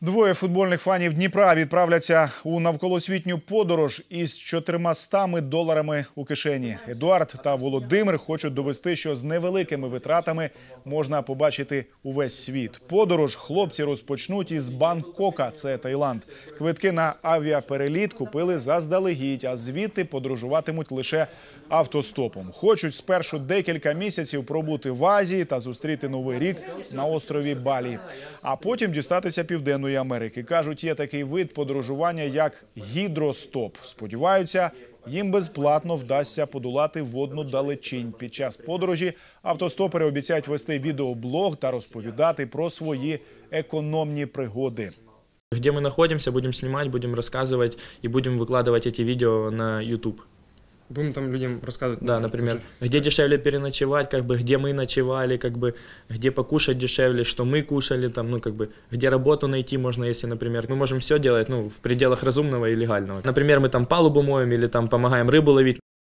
Двоє футбольних фанів Дніпра відправляться у навколосвітню подорож із 400 доларами у кишені. Едуард та Володимир хочуть довести, що з невеликими витратами можна побачити увесь світ. Подорож хлопці розпочнуть із Бангкока, це Таїланд. Квитки на авіапереліт купили заздалегідь, а звідти подорожуватимуть лише автостопом. Хочуть спершу декілька місяців пробути в Азії та зустріти новий рік на острові Балі, а потім дістатися південної. Південної Америки. Кажуть, є такий вид подорожування, як гідростоп. Сподіваються, їм безплатно вдасться подолати водну далечінь. Під час подорожі автостопери обіцяють вести відеоблог та розповідати про свої економні пригоди. Где мы находимся, будем снимать, будем рассказывать и будем выкладывать эти видео на YouTube. будем там людям рассказывать. Да, например, где дешевле переночевать, как бы, где мы ночевали, как бы, где покушать дешевле, что мы кушали, там, ну, как бы, где работу найти можно, если, например, мы можем все делать, ну, в пределах разумного и легального. Например, мы там палубу моем или там помогаем рыбу ловить.